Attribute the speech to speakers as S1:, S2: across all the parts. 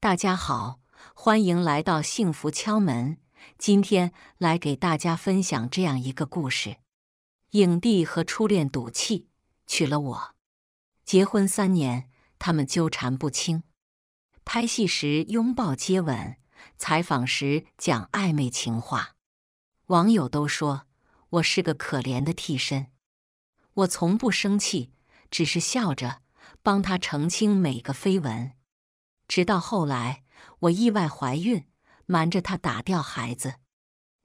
S1: 大家好，欢迎来到幸福敲门。今天来给大家分享这样一个故事：影帝和初恋赌气娶了我，结婚三年，他们纠缠不清。拍戏时拥抱接吻，采访时讲暧昧情话。网友都说我是个可怜的替身。我从不生气，只是笑着帮他澄清每个绯闻。直到后来，我意外怀孕，瞒着他打掉孩子，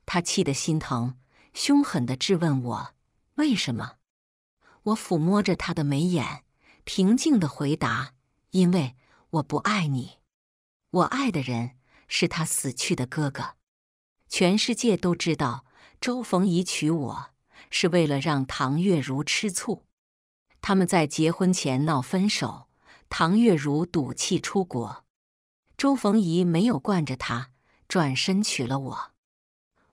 S1: 他气得心疼，凶狠的质问我：“为什么？”我抚摸着他的眉眼，平静的回答：“因为我不爱你，我爱的人是他死去的哥哥。全世界都知道，周逢宜娶我是为了让唐月如吃醋，他们在结婚前闹分手。”唐月如赌气出国，周逢仪没有惯着她，转身娶了我。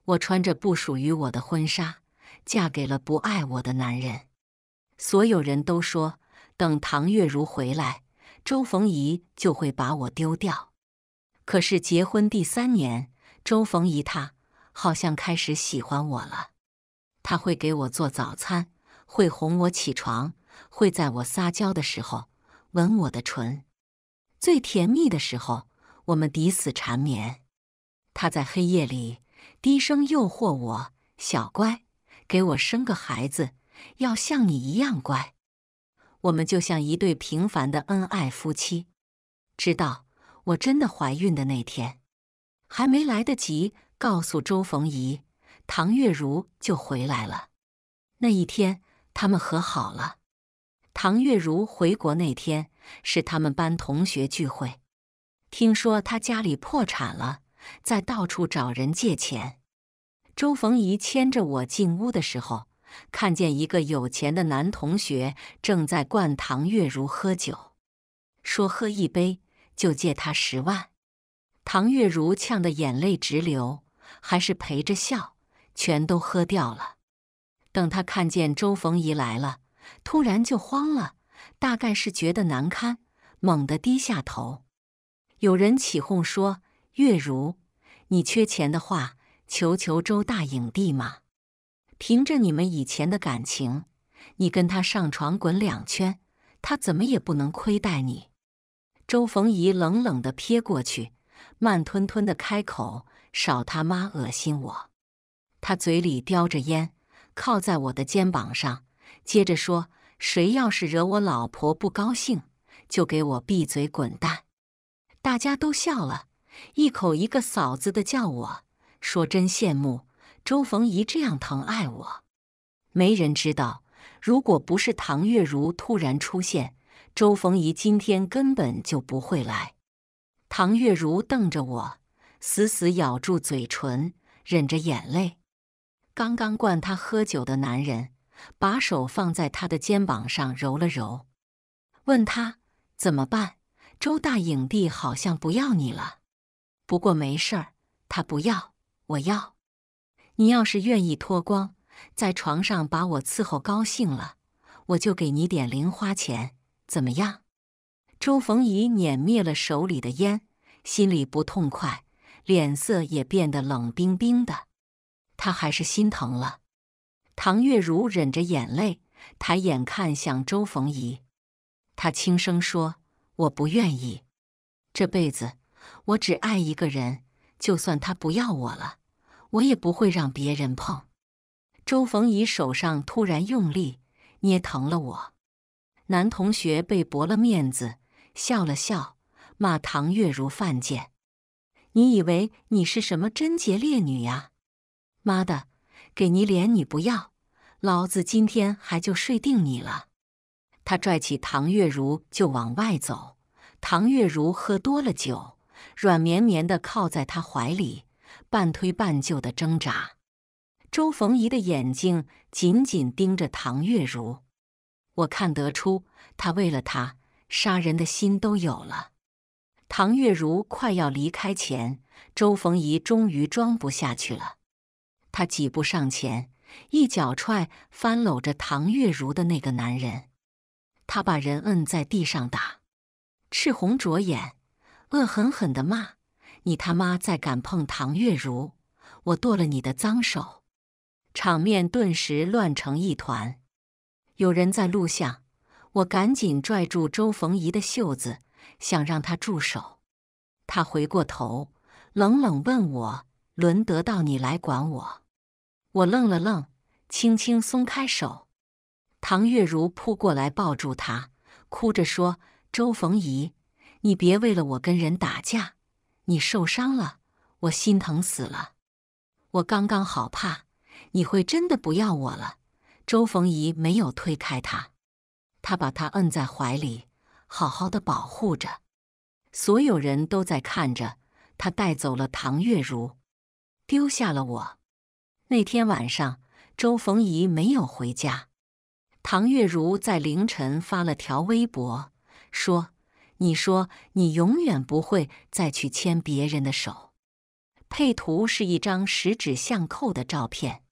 S1: 我穿着不属于我的婚纱，嫁给了不爱我的男人。所有人都说，等唐月如回来，周逢仪就会把我丢掉。可是结婚第三年，周逢仪他好像开始喜欢我了。他会给我做早餐，会哄我起床，会在我撒娇的时候。吻我的唇，最甜蜜的时候，我们抵死缠绵。他在黑夜里低声诱惑我：“小乖，给我生个孩子，要像你一样乖。”我们就像一对平凡的恩爱夫妻，直到我真的怀孕的那天，还没来得及告诉周逢仪，唐月如就回来了。那一天，他们和好了。唐月如回国那天是他们班同学聚会，听说他家里破产了，在到处找人借钱。周逢怡牵着我进屋的时候，看见一个有钱的男同学正在灌唐月如喝酒，说喝一杯就借他十万。唐月如呛得眼泪直流，还是陪着笑，全都喝掉了。等他看见周逢怡来了。突然就慌了，大概是觉得难堪，猛地低下头。有人起哄说：“月如，你缺钱的话，求求周大影帝嘛！凭着你们以前的感情，你跟他上床滚两圈，他怎么也不能亏待你。”周逢仪冷冷地瞥过去，慢吞吞地开口：“少他妈恶心我！”他嘴里叼着烟，靠在我的肩膀上。接着说：“谁要是惹我老婆不高兴，就给我闭嘴滚蛋！”大家都笑了，一口一个嫂子的叫我说：“真羡慕周逢仪这样疼爱我。”没人知道，如果不是唐月如突然出现，周逢仪今天根本就不会来。唐月如瞪着我，死死咬住嘴唇，忍着眼泪。刚刚灌她喝酒的男人。把手放在他的肩膀上揉了揉，问他怎么办？周大影帝好像不要你了。不过没事儿，他不要我要。你要是愿意脱光，在床上把我伺候高兴了，我就给你点零花钱，怎么样？周逢仪捻灭了手里的烟，心里不痛快，脸色也变得冷冰冰的。他还是心疼了。唐月如忍着眼泪，抬眼看向周逢仪，她轻声说：“我不愿意，这辈子我只爱一个人，就算他不要我了，我也不会让别人碰。”周逢仪手上突然用力，捏疼了我。男同学被驳了面子，笑了笑，骂唐月如犯贱：“你以为你是什么贞洁烈女呀？妈的，给你脸你不要！”老子今天还就睡定你了！他拽起唐月如就往外走。唐月如喝多了酒，软绵绵的靠在他怀里，半推半就的挣扎。周逢仪的眼睛紧紧盯着唐月如，我看得出他为了他杀人的心都有了。唐月如快要离开前，周逢仪终于装不下去了，他几步上前。一脚踹翻搂着唐月如的那个男人，他把人摁在地上打，赤红着眼，恶狠狠的骂：“你他妈再敢碰唐月如，我剁了你的脏手！”场面顿时乱成一团。有人在录像，我赶紧拽住周逢仪的袖子，想让他住手。他回过头，冷冷问我：“轮得到你来管我？”我愣了愣，轻轻松开手。唐月如扑过来抱住他，哭着说：“周逢仪，你别为了我跟人打架，你受伤了，我心疼死了。我刚刚好怕你会真的不要我了。”周逢仪没有推开他，他把他摁在怀里，好好的保护着。所有人都在看着他带走了唐月如，丢下了我。那天晚上，周逢仪没有回家。唐月如在凌晨发了条微博，说：“你说你永远不会再去牵别人的手。”配图是一张十指相扣的照片。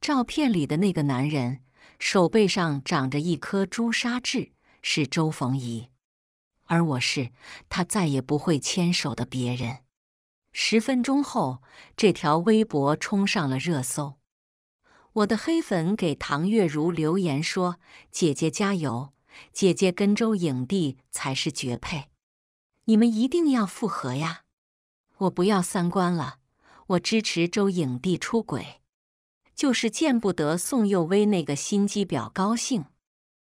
S1: 照片里的那个男人手背上长着一颗朱砂痣，是周逢仪，而我是他再也不会牵手的别人。十分钟后，这条微博冲上了热搜。我的黑粉给唐月如留言说：“姐姐加油，姐姐跟周影帝才是绝配，你们一定要复合呀！”我不要三观了，我支持周影帝出轨，就是见不得宋佑威那个心机婊高兴。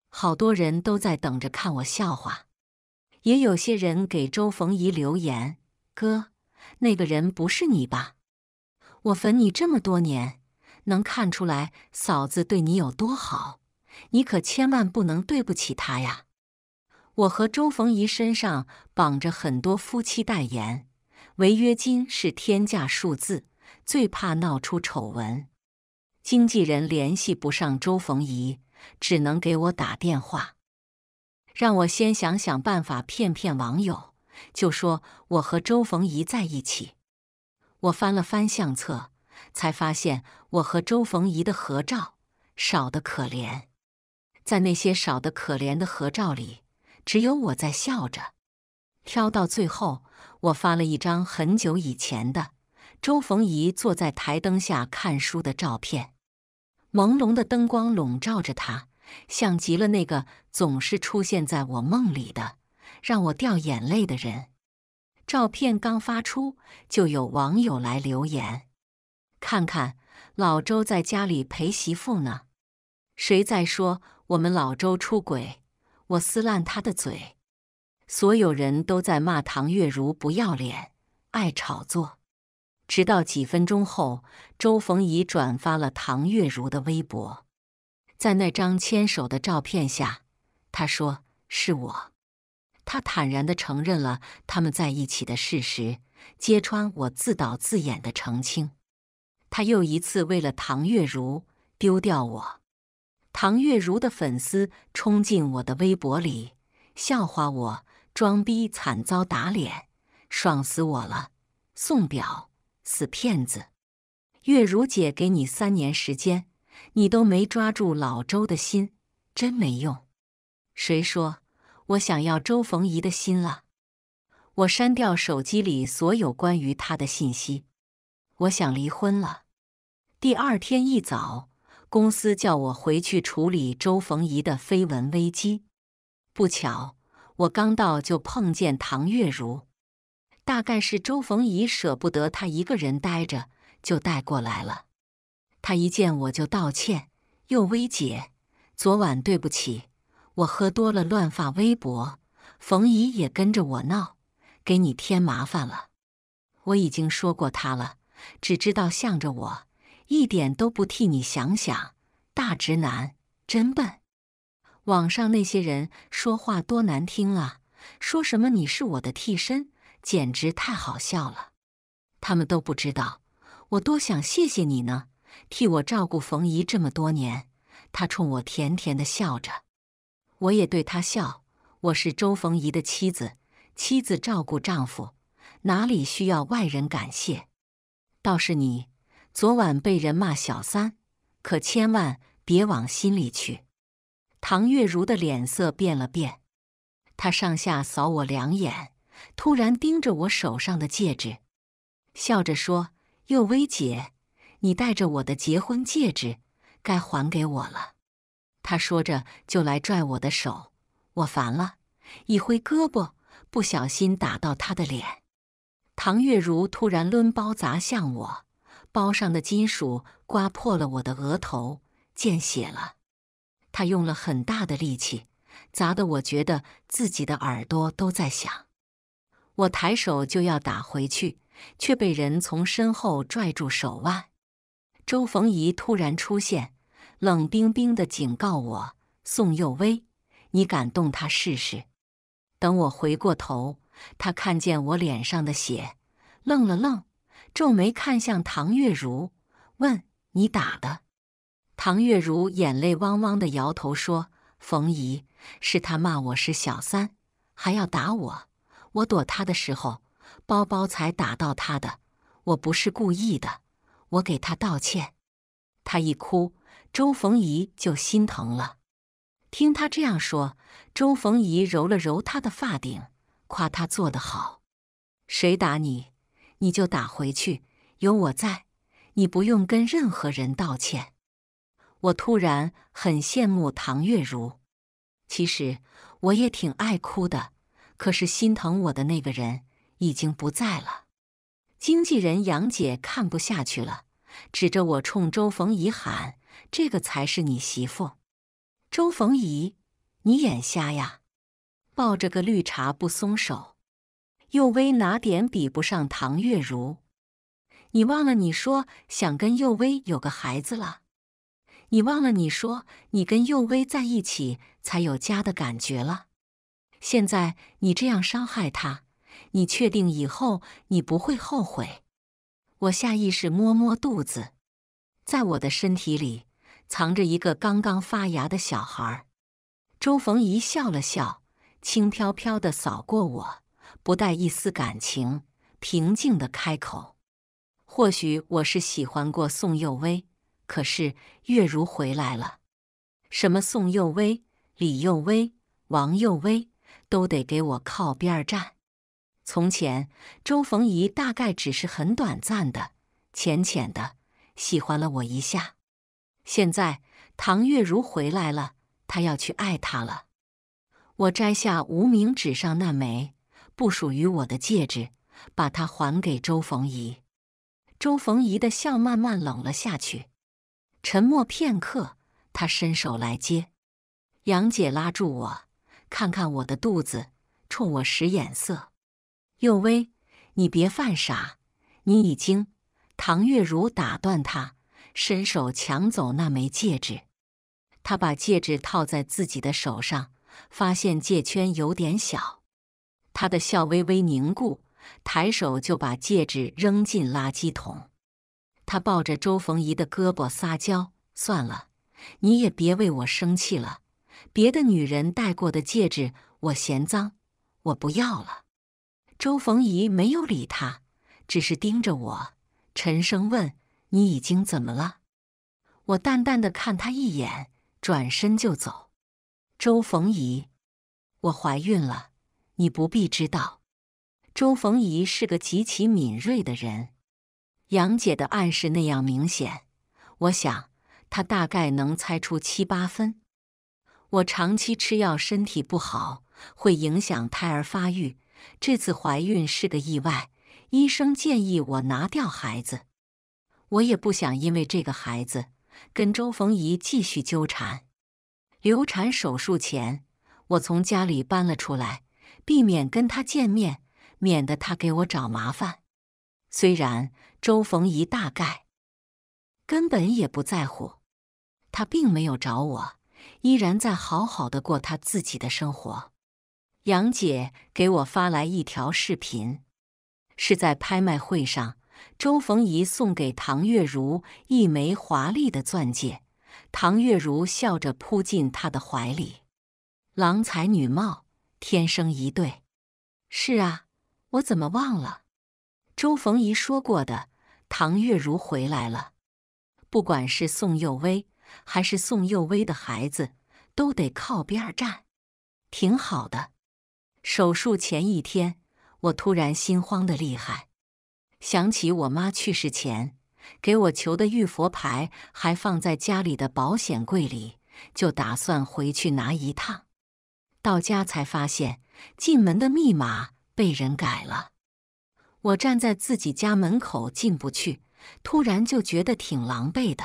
S1: 好多人都在等着看我笑话，也有些人给周逢宜留言：“哥。”那个人不是你吧？我粉你这么多年，能看出来嫂子对你有多好。你可千万不能对不起她呀！我和周逢仪身上绑着很多夫妻代言，违约金是天价数字，最怕闹出丑闻。经纪人联系不上周逢仪，只能给我打电话，让我先想想办法骗骗网友。就说我和周逢仪在一起。我翻了翻相册，才发现我和周逢仪的合照少得可怜。在那些少得可怜的合照里，只有我在笑着。挑到最后，我发了一张很久以前的周逢仪坐在台灯下看书的照片。朦胧的灯光笼罩着他，像极了那个总是出现在我梦里的。让我掉眼泪的人，照片刚发出，就有网友来留言：“看看老周在家里陪媳妇呢。”谁在说我们老周出轨？我撕烂他的嘴！所有人都在骂唐月如不要脸，爱炒作。直到几分钟后，周逢怡转发了唐月如的微博，在那张牵手的照片下，他说：“是我。”他坦然的承认了他们在一起的事实，揭穿我自导自演的澄清。他又一次为了唐月如丢掉我。唐月如的粉丝冲进我的微博里，笑话我装逼，惨遭打脸，爽死我了！宋表，死骗子！月如姐给你三年时间，你都没抓住老周的心，真没用。谁说？我想要周逢宜的心了，我删掉手机里所有关于他的信息。我想离婚了。第二天一早，公司叫我回去处理周逢宜的绯闻危机。不巧，我刚到就碰见唐月如，大概是周逢宜舍不得他一个人待着，就带过来了。他一见我就道歉，又薇姐，昨晚对不起。我喝多了，乱发微博，冯姨也跟着我闹，给你添麻烦了。我已经说过他了，只知道向着我，一点都不替你想想。大直男，真笨！网上那些人说话多难听啊，说什么你是我的替身，简直太好笑了。他们都不知道我多想谢谢你呢，替我照顾冯姨这么多年。他冲我甜甜的笑着。我也对他笑。我是周逢仪的妻子，妻子照顾丈夫，哪里需要外人感谢？倒是你，昨晚被人骂小三，可千万别往心里去。唐月如的脸色变了变，她上下扫我两眼，突然盯着我手上的戒指，笑着说：“又薇姐，你戴着我的结婚戒指，该还给我了。”他说着就来拽我的手，我烦了，一挥胳膊，不小心打到他的脸。唐月如突然抡包砸向我，包上的金属刮破了我的额头，见血了。他用了很大的力气，砸得我觉得自己的耳朵都在响。我抬手就要打回去，却被人从身后拽住手腕。周逢仪突然出现。冷冰冰地警告我：“宋佑威，你敢动他试试？”等我回过头，他看见我脸上的血，愣了愣，皱眉看向唐月如，问：“你打的？”唐月如眼泪汪汪地摇头说：“冯姨，是他骂我是小三，还要打我。我躲他的时候，包包才打到他的。我不是故意的，我给他道歉。”他一哭。周逢仪就心疼了，听他这样说，周逢仪揉了揉他的发顶，夸他做得好。谁打你，你就打回去，有我在，你不用跟任何人道歉。我突然很羡慕唐月如，其实我也挺爱哭的，可是心疼我的那个人已经不在了。经纪人杨姐看不下去了。指着我冲周逢仪喊：“这个才是你媳妇！”周逢仪，你眼瞎呀？抱着个绿茶不松手。佑威哪点比不上唐月如？你忘了？你说想跟佑威有个孩子了？你忘了？你说你跟佑威在一起才有家的感觉了？现在你这样伤害他，你确定以后你不会后悔？我下意识摸摸肚子，在我的身体里藏着一个刚刚发芽的小孩儿。周逢仪笑，了笑轻飘飘的扫过我，不带一丝感情，平静的开口：“或许我是喜欢过宋幼薇，可是月如回来了，什么宋幼薇、李幼薇、王幼薇，都得给我靠边站。”从前，周逢仪大概只是很短暂的、浅浅的喜欢了我一下。现在，唐月如回来了，她要去爱他了。我摘下无名指上那枚不属于我的戒指，把它还给周逢仪。周逢仪的笑慢慢冷了下去，沉默片刻，他伸手来接。杨姐拉住我，看看我的肚子，冲我使眼色。又威，你别犯傻！你已经……唐月如打断他，伸手抢走那枚戒指。他把戒指套在自己的手上，发现戒圈有点小，他的笑微微凝固，抬手就把戒指扔进垃圾桶。他抱着周逢仪的胳膊撒娇：“算了，你也别为我生气了。别的女人戴过的戒指，我嫌脏，我不要了。”周逢仪没有理他，只是盯着我，沉声问：“你已经怎么了？”我淡淡的看他一眼，转身就走。周逢仪，我怀孕了，你不必知道。周逢仪是个极其敏锐的人，杨姐的暗示那样明显，我想他大概能猜出七八分。我长期吃药，身体不好，会影响胎儿发育。这次怀孕是个意外，医生建议我拿掉孩子。我也不想因为这个孩子跟周逢怡继续纠缠。流产手术前，我从家里搬了出来，避免跟他见面，免得他给我找麻烦。虽然周逢怡大概根本也不在乎，他并没有找我，依然在好好的过他自己的生活。杨姐给我发来一条视频，是在拍卖会上，周逢仪送给唐月如一枚华丽的钻戒，唐月如笑着扑进他的怀里，郎才女貌，天生一对。是啊，我怎么忘了周逢仪说过的？唐月如回来了，不管是宋佑威还是宋佑威的孩子，都得靠边站。挺好的。手术前一天，我突然心慌的厉害，想起我妈去世前给我求的玉佛牌还放在家里的保险柜里，就打算回去拿一趟。到家才发现进门的密码被人改了，我站在自己家门口进不去，突然就觉得挺狼狈的。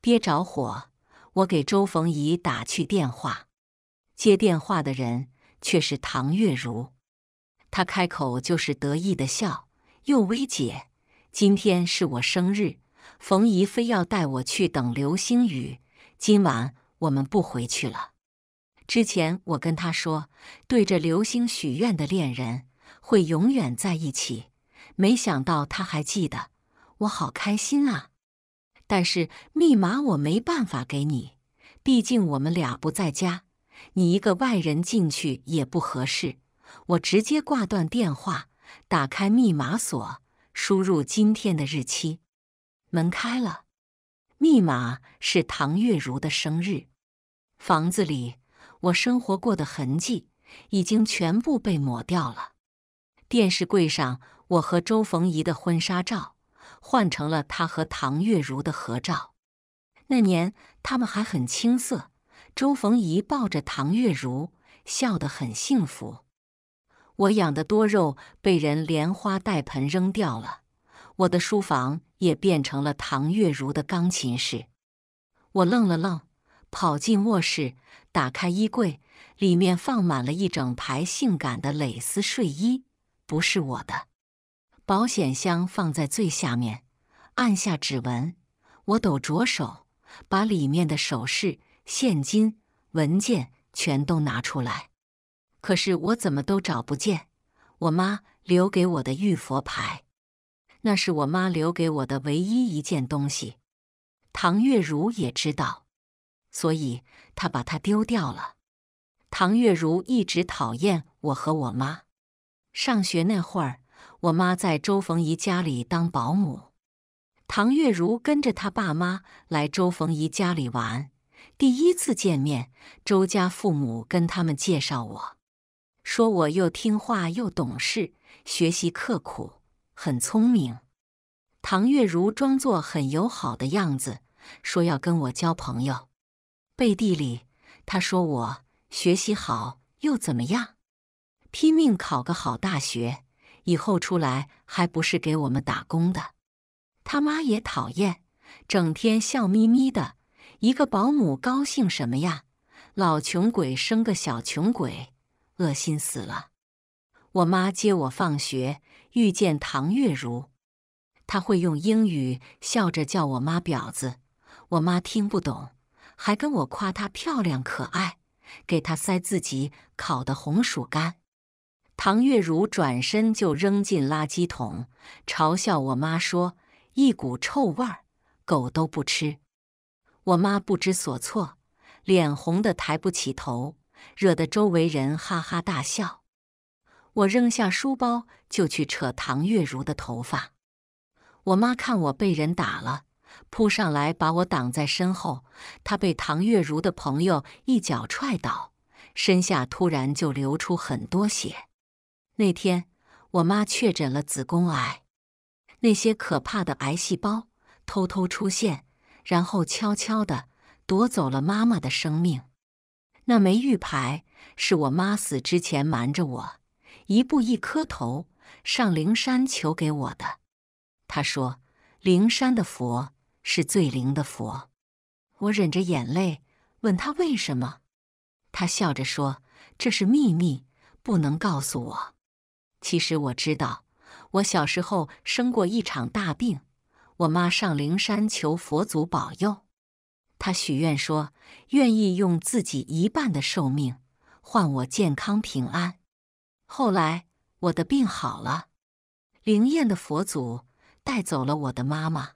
S1: 憋着火，我给周逢仪打去电话，接电话的人。却是唐月如，她开口就是得意的笑。又薇姐，今天是我生日，冯姨非要带我去等流星雨，今晚我们不回去了。之前我跟她说，对着流星许愿的恋人会永远在一起，没想到她还记得，我好开心啊！但是密码我没办法给你，毕竟我们俩不在家。你一个外人进去也不合适。我直接挂断电话，打开密码锁，输入今天的日期，门开了。密码是唐月如的生日。房子里我生活过的痕迹已经全部被抹掉了。电视柜上我和周逢仪的婚纱照换成了他和唐月如的合照。那年他们还很青涩。周逢仪抱着唐月如，笑得很幸福。我养的多肉被人连花带盆扔掉了，我的书房也变成了唐月如的钢琴室。我愣了愣，跑进卧室，打开衣柜，里面放满了一整排性感的蕾丝睡衣，不是我的。保险箱放在最下面，按下指纹，我抖着手把里面的首饰。现金、文件全都拿出来，可是我怎么都找不见我妈留给我的玉佛牌，那是我妈留给我的唯一一件东西。唐月如也知道，所以他把它丢掉了。唐月如一直讨厌我和我妈。上学那会儿，我妈在周逢仪家里当保姆，唐月如跟着他爸妈来周逢仪家里玩。第一次见面，周家父母跟他们介绍我，说我又听话又懂事，学习刻苦，很聪明。唐月如装作很友好的样子，说要跟我交朋友。背地里，他说我学习好又怎么样？拼命考个好大学，以后出来还不是给我们打工的？他妈也讨厌，整天笑眯眯的。一个保姆高兴什么呀？老穷鬼生个小穷鬼，恶心死了！我妈接我放学，遇见唐月如，她会用英语笑着叫我妈“婊子”，我妈听不懂，还跟我夸她漂亮可爱，给她塞自己烤的红薯干。唐月如转身就扔进垃圾桶，嘲笑我妈说：“一股臭味儿，狗都不吃。”我妈不知所措，脸红的抬不起头，惹得周围人哈哈大笑。我扔下书包就去扯唐月如的头发。我妈看我被人打了，扑上来把我挡在身后。她被唐月如的朋友一脚踹倒，身下突然就流出很多血。那天，我妈确诊了子宫癌。那些可怕的癌细胞偷偷出现。然后悄悄地夺走了妈妈的生命。那枚玉牌是我妈死之前瞒着我，一步一磕头上灵山求给我的。他说：“灵山的佛是最灵的佛。”我忍着眼泪问他为什么，他笑着说：“这是秘密，不能告诉我。”其实我知道，我小时候生过一场大病。我妈上灵山求佛祖保佑，她许愿说愿意用自己一半的寿命换我健康平安。后来我的病好了，灵验的佛祖带走了我的妈妈。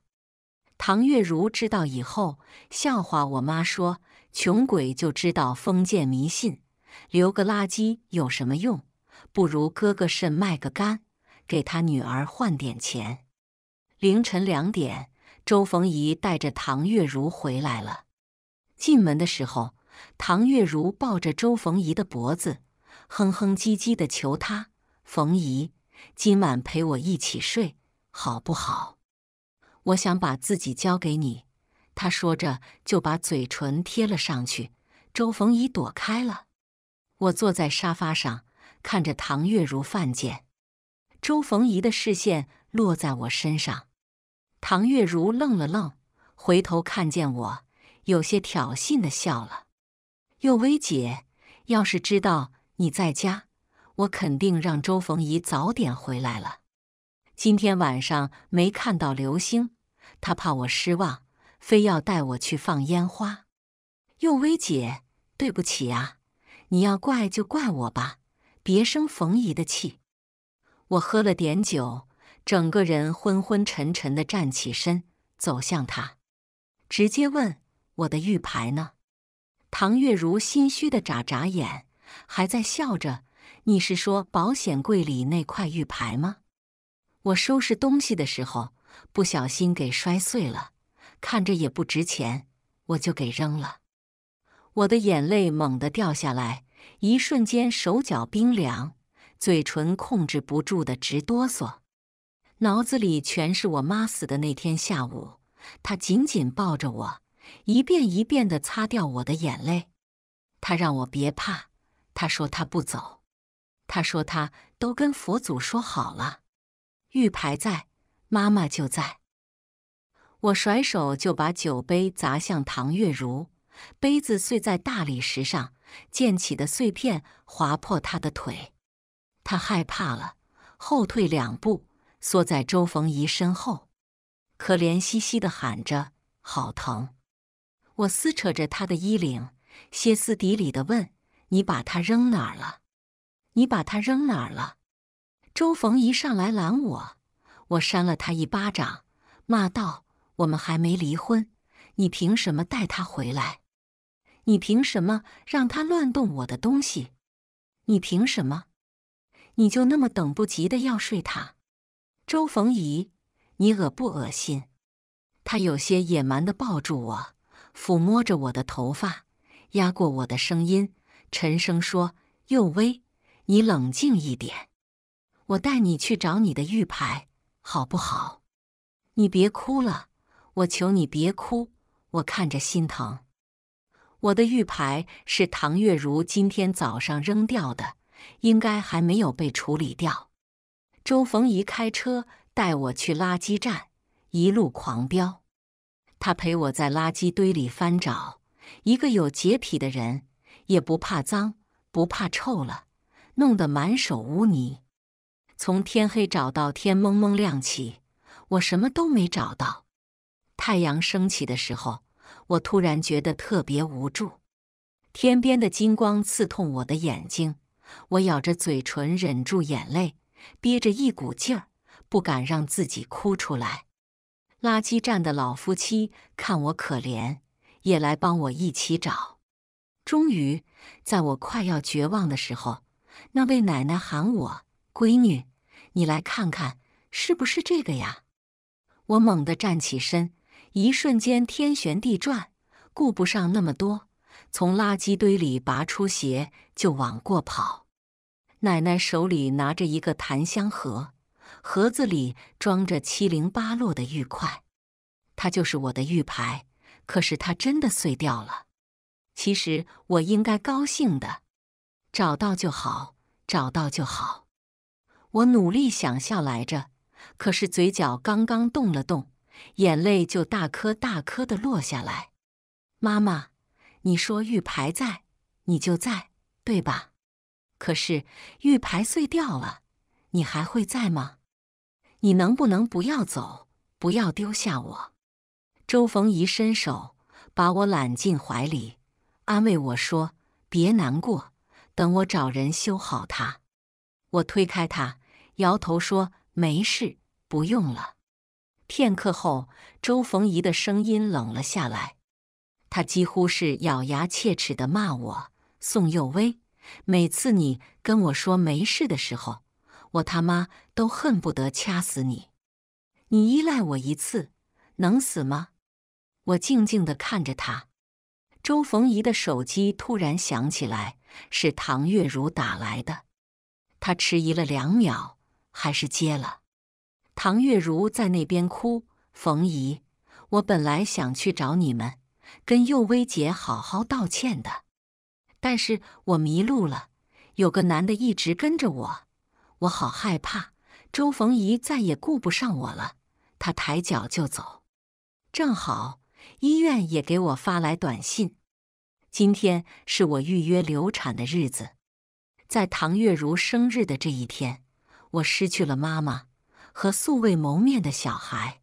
S1: 唐月如知道以后笑话我妈说：“穷鬼就知道封建迷信，留个垃圾有什么用？不如割个肾卖个肝，给他女儿换点钱。”凌晨两点，周逢仪带着唐月如回来了。进门的时候，唐月如抱着周逢仪的脖子，哼哼唧唧的求他：“逢仪，今晚陪我一起睡好不好？我想把自己交给你。”他说着就把嘴唇贴了上去。周逢仪躲开了。我坐在沙发上看着唐月如犯贱。周逢仪的视线落在我身上。唐月如愣了愣，回头看见我，有些挑衅的笑了。佑薇姐，要是知道你在家，我肯定让周逢仪早点回来了。今天晚上没看到流星，他怕我失望，非要带我去放烟花。佑薇姐，对不起啊，你要怪就怪我吧，别生逢姨的气。我喝了点酒。整个人昏昏沉沉的站起身，走向他，直接问：“我的玉牌呢？”唐月如心虚的眨眨眼，还在笑着：“你是说保险柜里那块玉牌吗？”我收拾东西的时候不小心给摔碎了，看着也不值钱，我就给扔了。我的眼泪猛地掉下来，一瞬间手脚冰凉，嘴唇控制不住的直哆嗦。脑子里全是我妈死的那天下午，她紧紧抱着我，一遍一遍地擦掉我的眼泪。她让我别怕，她说她不走，她说她都跟佛祖说好了，玉牌在，妈妈就在。我甩手就把酒杯砸向唐月如，杯子碎在大理石上，溅起的碎片划破她的腿，她害怕了，后退两步。缩在周逢仪身后，可怜兮兮的喊着：“好疼！”我撕扯着他的衣领，歇斯底里的问：“你把他扔哪儿了？你把他扔哪儿了？”周逢仪上来拦我，我扇了他一巴掌，骂道：“我们还没离婚，你凭什么带他回来？你凭什么让他乱动我的东西？你凭什么？你就那么等不及的要睡他？”周逢仪，你恶不恶心？他有些野蛮的抱住我，抚摸着我的头发，压过我的声音，沉声说：“佑威，你冷静一点，我带你去找你的玉牌，好不好？你别哭了，我求你别哭，我看着心疼。我的玉牌是唐月如今天早上扔掉的，应该还没有被处理掉。”周逢仪开车带我去垃圾站，一路狂飙。他陪我在垃圾堆里翻找，一个有洁癖的人也不怕脏，不怕臭了，弄得满手污泥。从天黑找到天蒙蒙亮起，我什么都没找到。太阳升起的时候，我突然觉得特别无助，天边的金光刺痛我的眼睛，我咬着嘴唇忍住眼泪。憋着一股劲儿，不敢让自己哭出来。垃圾站的老夫妻看我可怜，也来帮我一起找。终于，在我快要绝望的时候，那位奶奶喊我：“闺女，你来看看，是不是这个呀？”我猛地站起身，一瞬间天旋地转，顾不上那么多，从垃圾堆里拔出鞋就往过跑。奶奶手里拿着一个檀香盒，盒子里装着七零八落的玉块，它就是我的玉牌。可是它真的碎掉了。其实我应该高兴的，找到就好，找到就好。我努力想笑来着，可是嘴角刚刚动了动，眼泪就大颗大颗的落下来。妈妈，你说玉牌在，你就在，对吧？可是玉牌碎掉了，你还会在吗？你能不能不要走，不要丢下我？周逢仪伸手把我揽进怀里，安慰我说：“别难过，等我找人修好它。”我推开他，摇头说：“没事，不用了。”片刻后，周逢仪的声音冷了下来，他几乎是咬牙切齿的骂我：“宋佑威！”每次你跟我说没事的时候，我他妈都恨不得掐死你！你依赖我一次，能死吗？我静静地看着他。周逢仪的手机突然响起来，是唐月如打来的。他迟疑了两秒，还是接了。唐月如在那边哭：“逢仪，我本来想去找你们，跟佑威姐好好道歉的。”但是我迷路了，有个男的一直跟着我，我好害怕。周逢仪再也顾不上我了，他抬脚就走。正好医院也给我发来短信，今天是我预约流产的日子，在唐月如生日的这一天，我失去了妈妈和素未谋面的小孩。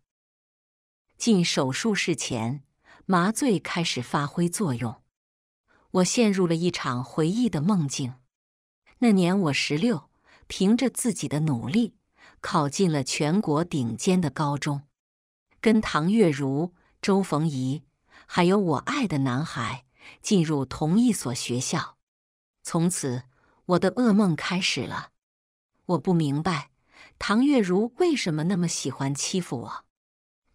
S1: 进手术室前，麻醉开始发挥作用。我陷入了一场回忆的梦境。那年我十六，凭着自己的努力考进了全国顶尖的高中，跟唐月如、周逢仪，还有我爱的男孩进入同一所学校。从此，我的噩梦开始了。我不明白唐月如为什么那么喜欢欺负我。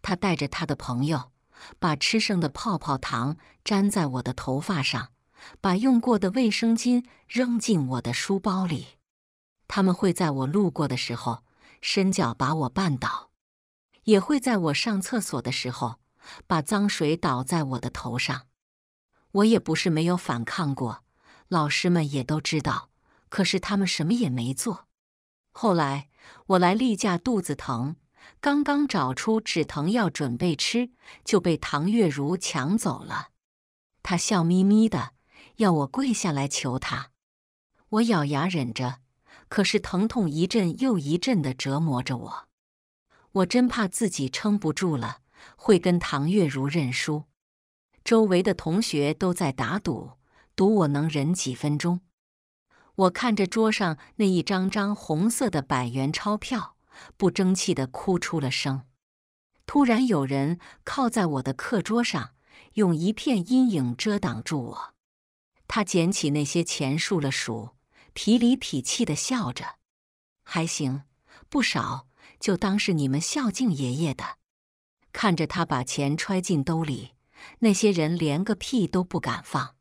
S1: 他带着他的朋友，把吃剩的泡泡糖粘在我的头发上。把用过的卫生巾扔进我的书包里，他们会在我路过的时候伸脚把我绊倒，也会在我上厕所的时候把脏水倒在我的头上。我也不是没有反抗过，老师们也都知道，可是他们什么也没做。后来我来例假肚子疼，刚刚找出止疼药准备吃，就被唐月如抢走了。她笑眯眯的。要我跪下来求他，我咬牙忍着，可是疼痛一阵又一阵的折磨着我，我真怕自己撑不住了，会跟唐月如认输。周围的同学都在打赌，赌我能忍几分钟。我看着桌上那一张张红色的百元钞票，不争气的哭出了声。突然，有人靠在我的课桌上，用一片阴影遮挡住我。他捡起那些钱，数了数，痞里痞气的笑着：“还行，不少，就当是你们孝敬爷爷的。”看着他把钱揣进兜里，那些人连个屁都不敢放。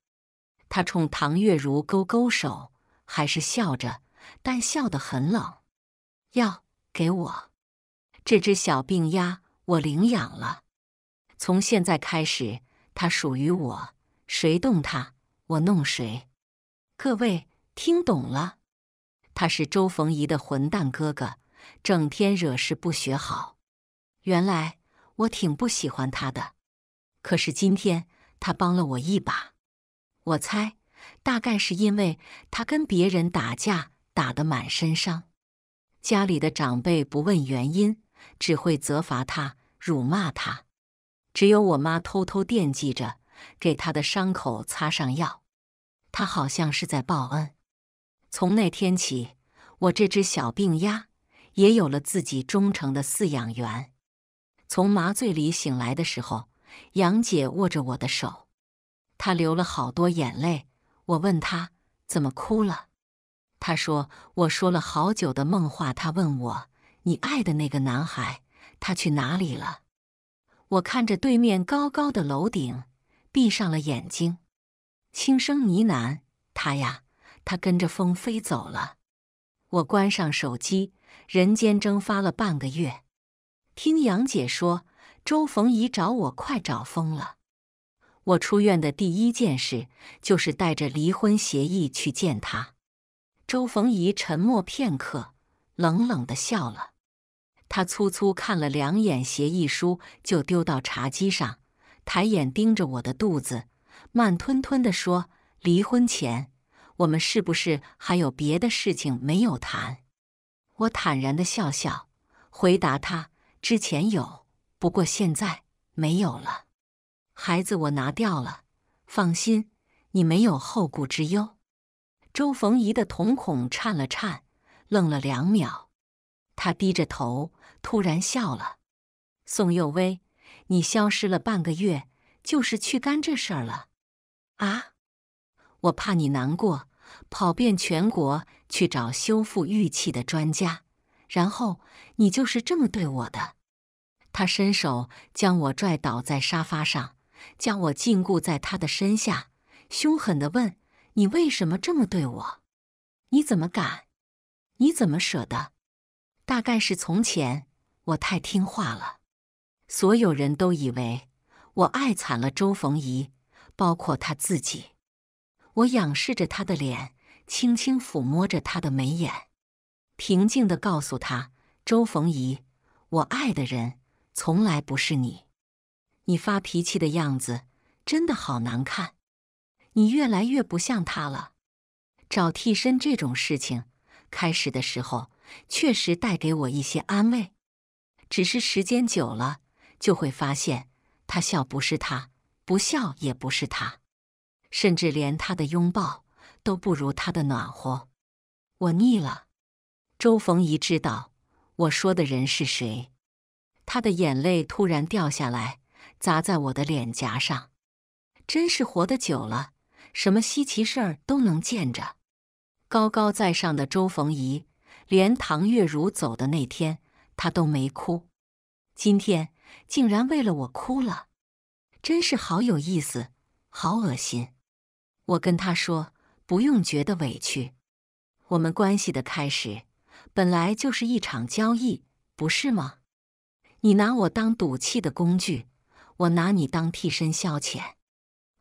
S1: 他冲唐月如勾勾手，还是笑着，但笑得很冷：“要给我这只小病鸭，我领养了。从现在开始，它属于我，谁动它？”我弄谁？各位听懂了？他是周逢仪的混蛋哥哥，整天惹事不学好。原来我挺不喜欢他的，可是今天他帮了我一把。我猜，大概是因为他跟别人打架打得满身伤，家里的长辈不问原因，只会责罚他、辱骂他。只有我妈偷偷惦记着，给他的伤口擦上药。他好像是在报恩。从那天起，我这只小病鸭也有了自己忠诚的饲养员。从麻醉里醒来的时候，杨姐握着我的手，她流了好多眼泪。我问她怎么哭了，她说我说了好久的梦话。她问我你爱的那个男孩他去哪里了？我看着对面高高的楼顶，闭上了眼睛。轻声呢喃：“他呀，他跟着风飞走了。”我关上手机，人间蒸发了半个月。听杨姐说，周逢仪找我快找疯了。我出院的第一件事就是带着离婚协议去见他。周逢仪沉默片刻，冷冷的笑了。他粗粗看了两眼协议书，就丢到茶几上，抬眼盯着我的肚子。慢吞吞地说：“离婚前，我们是不是还有别的事情没有谈？”我坦然地笑笑，回答他：“之前有，不过现在没有了。孩子，我拿掉了。放心，你没有后顾之忧。”周逢仪的瞳孔颤了颤，愣了两秒，他低着头，突然笑了：“宋佑威，你消失了半个月，就是去干这事儿了。”啊！我怕你难过，跑遍全国去找修复玉器的专家，然后你就是这么对我的。他伸手将我拽倒在沙发上，将我禁锢在他的身下，凶狠的问：“你为什么这么对我？你怎么敢？你怎么舍得？”大概是从前我太听话了，所有人都以为我爱惨了周逢仪。”包括他自己，我仰视着他的脸，轻轻抚摸着他的眉眼，平静的告诉他：“周逢宜，我爱的人从来不是你。你发脾气的样子真的好难看，你越来越不像他了。找替身这种事情，开始的时候确实带给我一些安慰，只是时间久了，就会发现他笑不是他。”不笑也不是他，甚至连他的拥抱都不如他的暖和。我腻了。周逢仪知道我说的人是谁，他的眼泪突然掉下来，砸在我的脸颊上。真是活得久了，什么稀奇事儿都能见着。高高在上的周逢仪，连唐月如走的那天他都没哭，今天竟然为了我哭了。真是好有意思，好恶心！我跟他说：“不用觉得委屈，我们关系的开始本来就是一场交易，不是吗？”你拿我当赌气的工具，我拿你当替身消遣。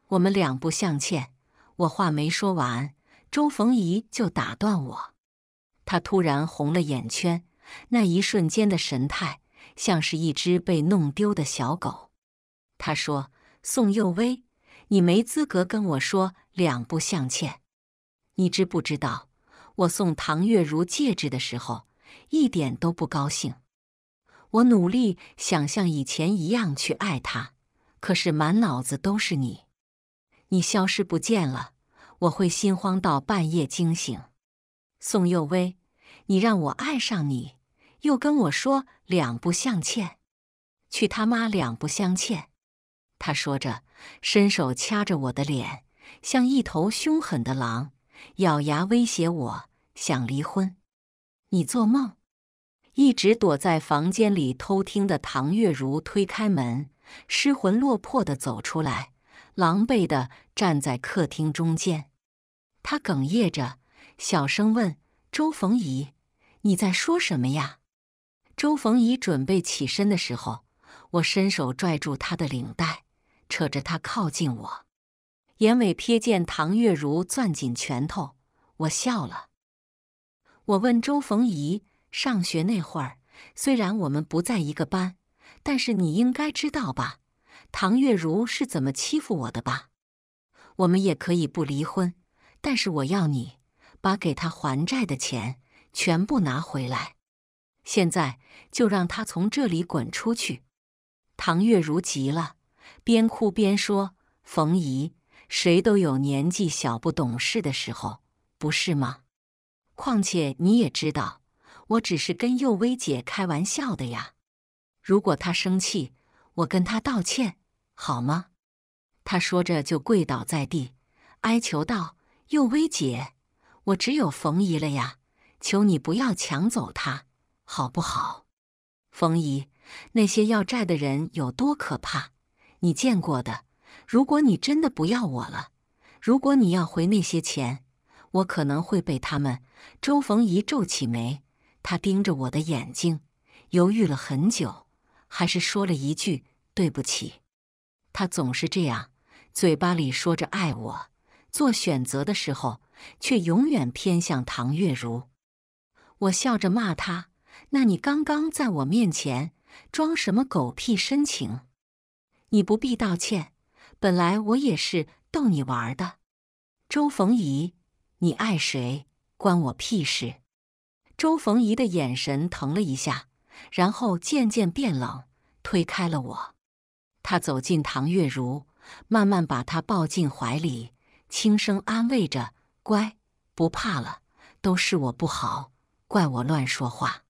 S1: 我们两不相欠。我话没说完，周逢仪就打断我。他突然红了眼圈，那一瞬间的神态，像是一只被弄丢的小狗。他说：“宋佑威，你没资格跟我说两不相欠。你知不知道，我送唐月如戒指的时候一点都不高兴。我努力想像以前一样去爱她，可是满脑子都是你。你消失不见了，我会心慌到半夜惊醒。宋佑威，你让我爱上你，又跟我说两不相欠，去他妈两不相欠！”他说着，伸手掐着我的脸，像一头凶狠的狼，咬牙威胁我：“想离婚？你做梦！”一直躲在房间里偷听的唐月如推开门，失魂落魄的走出来，狼狈的站在客厅中间。他哽咽着，小声问：“周逢仪，你在说什么呀？”周逢仪准备起身的时候，我伸手拽住他的领带。扯着他靠近我，眼尾瞥见唐月如攥紧拳头，我笑了。我问周逢仪：“上学那会儿，虽然我们不在一个班，但是你应该知道吧？唐月如是怎么欺负我的吧？”我们也可以不离婚，但是我要你把给他还债的钱全部拿回来。现在就让他从这里滚出去！唐月如急了。边哭边说：“冯姨，谁都有年纪小不懂事的时候，不是吗？况且你也知道，我只是跟佑薇姐开玩笑的呀。如果她生气，我跟她道歉，好吗？”他说着就跪倒在地，哀求道：“佑薇姐，我只有冯姨了呀，求你不要抢走她，好不好？”冯姨，那些要债的人有多可怕？你见过的？如果你真的不要我了，如果你要回那些钱，我可能会被他们。周逢一皱起眉，他盯着我的眼睛，犹豫了很久，还是说了一句：“对不起。”他总是这样，嘴巴里说着爱我，做选择的时候却永远偏向唐月如。我笑着骂他：“那你刚刚在我面前装什么狗屁深情？”你不必道歉，本来我也是逗你玩的。周逢仪，你爱谁关我屁事？周逢仪的眼神疼了一下，然后渐渐变冷，推开了我。他走近唐月如，慢慢把她抱进怀里，轻声安慰着：“乖，不怕了，都是我不好，怪我乱说话。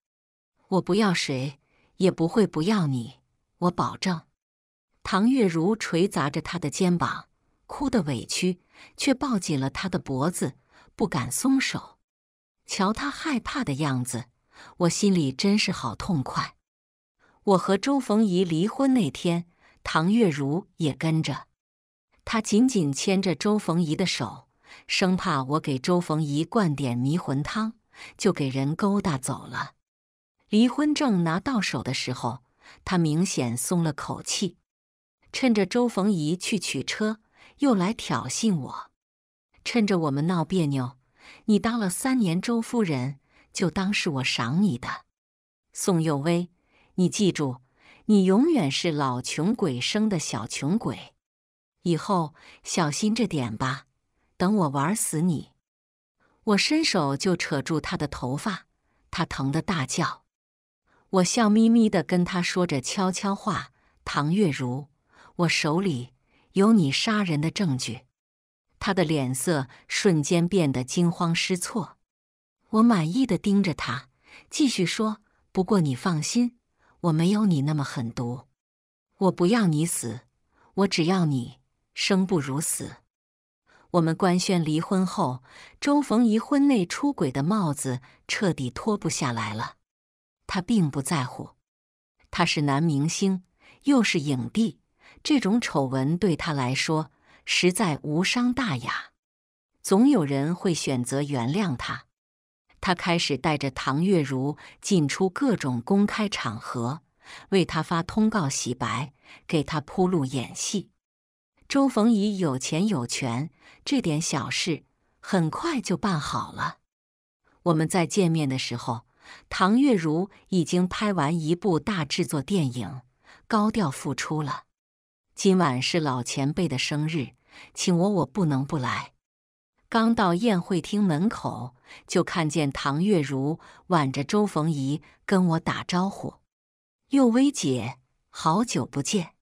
S1: 我不要谁，也不会不要你，我保证。”唐月如捶砸着他的肩膀，哭得委屈，却抱紧了他的脖子，不敢松手。瞧他害怕的样子，我心里真是好痛快。我和周逢仪离婚那天，唐月如也跟着，他紧紧牵着周逢仪的手，生怕我给周逢仪灌点迷魂汤，就给人勾搭走了。离婚证拿到手的时候，他明显松了口气。趁着周逢仪去取车，又来挑衅我。趁着我们闹别扭，你当了三年周夫人，就当是我赏你的。宋幼薇，你记住，你永远是老穷鬼生的小穷鬼。以后小心着点吧，等我玩死你！我伸手就扯住他的头发，他疼得大叫。我笑眯眯地跟他说着悄悄话：“唐月如。”我手里有你杀人的证据，他的脸色瞬间变得惊慌失措。我满意的盯着他，继续说：“不过你放心，我没有你那么狠毒。我不要你死，我只要你生不如死。”我们官宣离婚后，周逢宜婚内出轨的帽子彻底脱不下来了。他并不在乎，他是男明星，又是影帝。这种丑闻对他来说实在无伤大雅，总有人会选择原谅他。他开始带着唐月如进出各种公开场合，为他发通告洗白，给他铺路演戏。周逢宜有钱有权，这点小事很快就办好了。我们再见面的时候，唐月如已经拍完一部大制作电影，高调复出了。今晚是老前辈的生日，请我我不能不来。刚到宴会厅门口，就看见唐月如挽着周逢仪跟我打招呼：“佑薇姐，好久不见！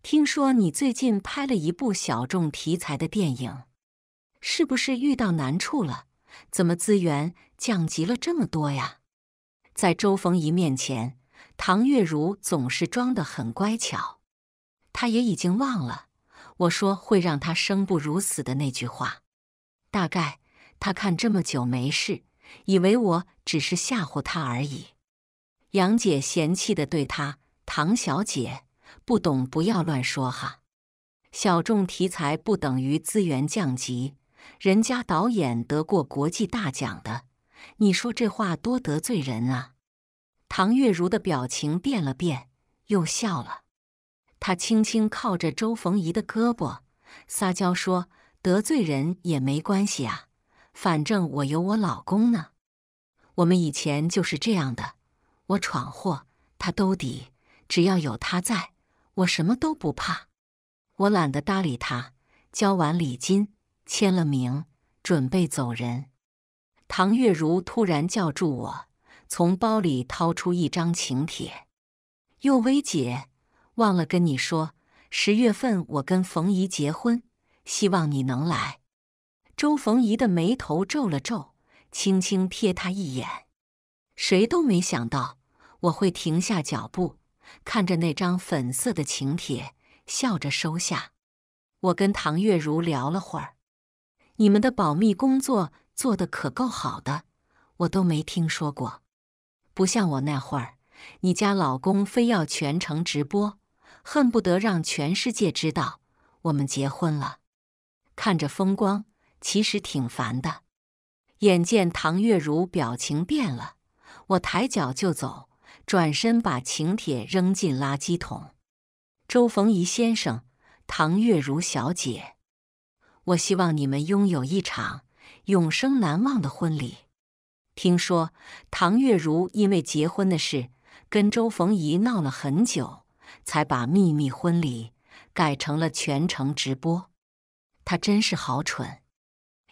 S1: 听说你最近拍了一部小众题材的电影，是不是遇到难处了？怎么资源降级了这么多呀？”在周逢仪面前，唐月如总是装得很乖巧。他也已经忘了我说会让他生不如死的那句话，大概他看这么久没事，以为我只是吓唬他而已。杨姐嫌弃的对他：“唐小姐，不懂不要乱说哈。小众题材不等于资源降级，人家导演得过国际大奖的，你说这话多得罪人啊。”唐月如的表情变了变，又笑了。她轻轻靠着周逢仪的胳膊，撒娇说：“得罪人也没关系啊，反正我有我老公呢。我们以前就是这样的，我闯祸他兜底，只要有他在，我什么都不怕。我懒得搭理他，交完礼金，签了名，准备走人。唐月如突然叫住我，从包里掏出一张请帖，又薇姐。”忘了跟你说，十月份我跟冯姨结婚，希望你能来。周冯姨的眉头皱了皱，轻轻瞥他一眼。谁都没想到我会停下脚步，看着那张粉色的请帖，笑着收下。我跟唐月如聊了会儿，你们的保密工作做的可够好的，我都没听说过。不像我那会儿，你家老公非要全程直播。恨不得让全世界知道我们结婚了。看着风光，其实挺烦的。眼见唐月如表情变了，我抬脚就走，转身把请帖扔进垃圾桶。周逢宜先生，唐月如小姐，我希望你们拥有一场永生难忘的婚礼。听说唐月如因为结婚的事跟周逢宜闹了很久。才把秘密婚礼改成了全程直播，他真是好蠢！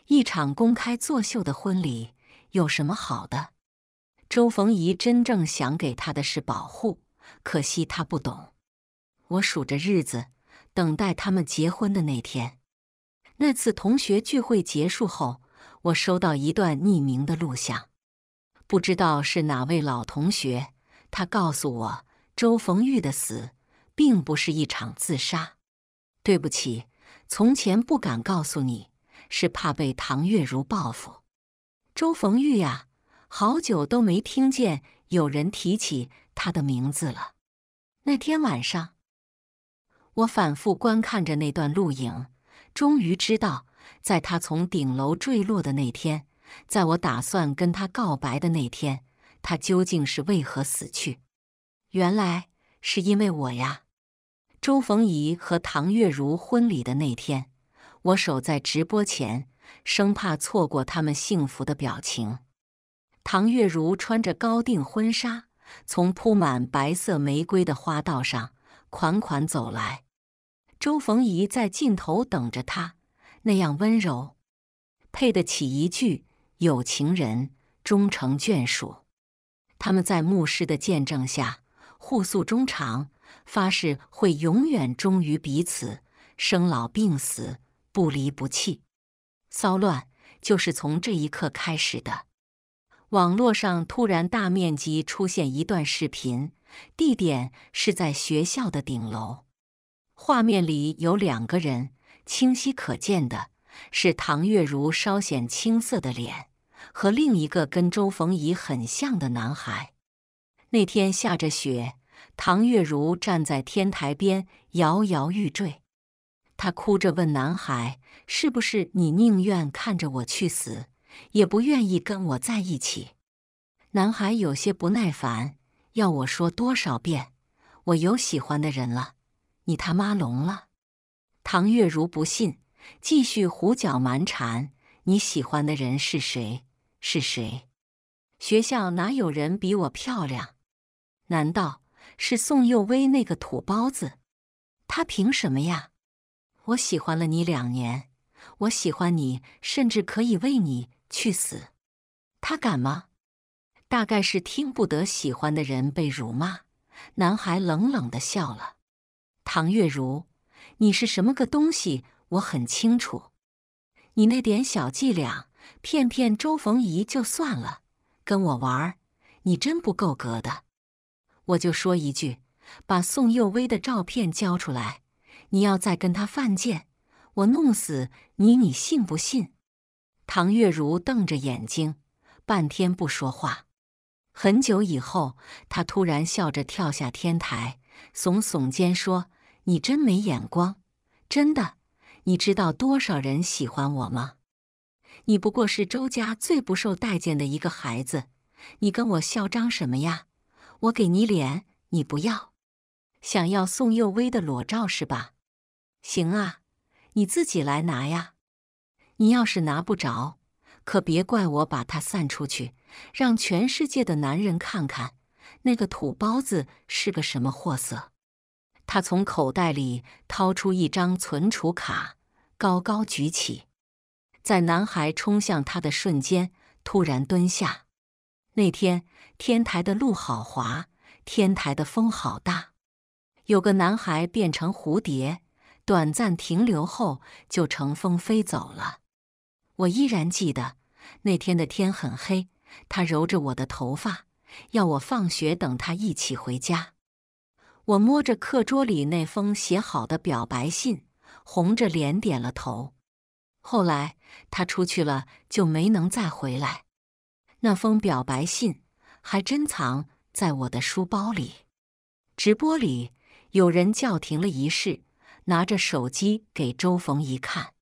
S1: 一场公开作秀的婚礼有什么好的？周逢仪真正想给他的是保护，可惜他不懂。我数着日子，等待他们结婚的那天。那次同学聚会结束后，我收到一段匿名的录像，不知道是哪位老同学。他告诉我。周逢玉的死，并不是一场自杀。对不起，从前不敢告诉你，是怕被唐月如报复。周逢玉呀，好久都没听见有人提起他的名字了。那天晚上，我反复观看着那段录影，终于知道，在他从顶楼坠落的那天，在我打算跟他告白的那天，他究竟是为何死去。原来是因为我呀！周逢仪和唐月如婚礼的那天，我守在直播前，生怕错过他们幸福的表情。唐月如穿着高定婚纱，从铺满白色玫瑰的花道上款款走来。周逢仪在尽头等着他，那样温柔，配得起一句“有情人终成眷属”。他们在牧师的见证下。互诉衷肠，发誓会永远忠于彼此，生老病死不离不弃。骚乱就是从这一刻开始的。网络上突然大面积出现一段视频，地点是在学校的顶楼，画面里有两个人，清晰可见的是唐月如稍显青涩的脸，和另一个跟周逢仪很像的男孩。那天下着雪，唐月如站在天台边摇摇欲坠。她哭着问男孩：“是不是你宁愿看着我去死，也不愿意跟我在一起？”男孩有些不耐烦：“要我说多少遍，我有喜欢的人了，你他妈聋了？”唐月如不信，继续胡搅蛮缠：“你喜欢的人是谁？是谁？学校哪有人比我漂亮？”难道是宋佑威那个土包子？他凭什么呀？我喜欢了你两年，我喜欢你，甚至可以为你去死。他敢吗？大概是听不得喜欢的人被辱骂。男孩冷冷的笑了。唐月如，你是什么个东西？我很清楚。你那点小伎俩，骗骗周逢宜就算了，跟我玩儿，你真不够格的。我就说一句，把宋佑威的照片交出来！你要再跟他犯贱，我弄死你！你信不信？唐月如瞪着眼睛，半天不说话。很久以后，他突然笑着跳下天台，耸耸肩说：“你真没眼光，真的！你知道多少人喜欢我吗？你不过是周家最不受待见的一个孩子，你跟我嚣张什么呀？”我给你脸，你不要？想要宋佑威的裸照是吧？行啊，你自己来拿呀。你要是拿不着，可别怪我把它散出去，让全世界的男人看看那个土包子是个什么货色。他从口袋里掏出一张存储卡，高高举起，在男孩冲向他的瞬间，突然蹲下。那天天台的路好滑，天台的风好大。有个男孩变成蝴蝶，短暂停留后就乘风飞走了。我依然记得那天的天很黑，他揉着我的头发，要我放学等他一起回家。我摸着课桌里那封写好的表白信，红着脸点了头。后来他出去了，就没能再回来。那封表白信还珍藏在我的书包里。直播里有人叫停了仪式，拿着手机给周逢仪看。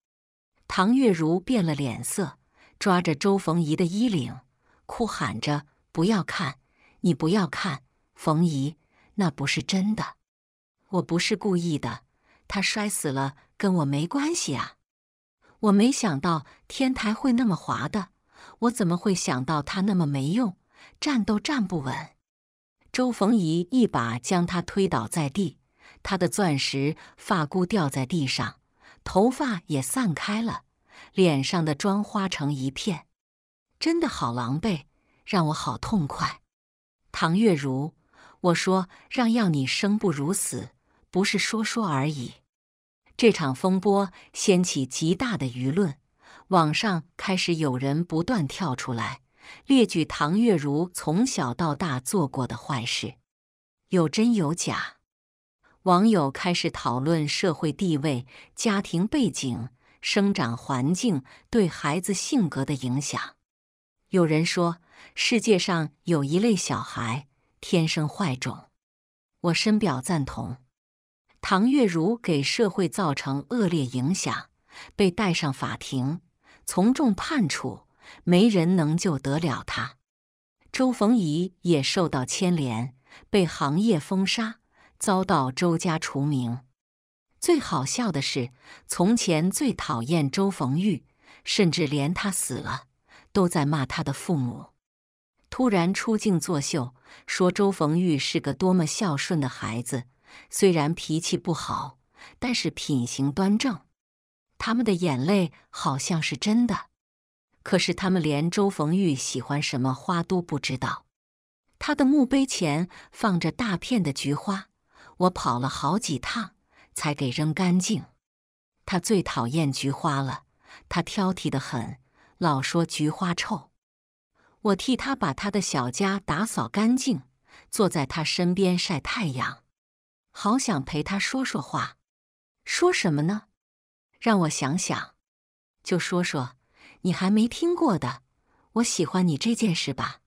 S1: 唐月如变了脸色，抓着周逢仪的衣领，哭喊着：“不要看！你不要看！逢姨，那不是真的！我不是故意的。他摔死了，跟我没关系啊！我没想到天台会那么滑的。”我怎么会想到他那么没用，站都站不稳？周逢仪一把将他推倒在地，他的钻石发箍掉在地上，头发也散开了，脸上的妆花成一片，真的好狼狈，让我好痛快。唐月如，我说让要你生不如死，不是说说而已。这场风波掀起极大的舆论。网上开始有人不断跳出来列举唐月如从小到大做过的坏事，有真有假。网友开始讨论社会地位、家庭背景、生长环境对孩子性格的影响。有人说世界上有一类小孩天生坏种，我深表赞同。唐月如给社会造成恶劣影响，被带上法庭。从重判处，没人能救得了他。周逢仪也受到牵连，被行业封杀，遭到周家除名。最好笑的是，从前最讨厌周逢玉，甚至连他死了，都在骂他的父母。突然出镜作秀，说周逢玉是个多么孝顺的孩子，虽然脾气不好，但是品行端正。他们的眼泪好像是真的，可是他们连周逢玉喜欢什么花都不知道。他的墓碑前放着大片的菊花，我跑了好几趟才给扔干净。他最讨厌菊花了，他挑剔的很，老说菊花臭。我替他把他的小家打扫干净，坐在他身边晒太阳，好想陪他说说话。说什么呢？让我想想，就说说你还没听过的，我喜欢你这件事吧。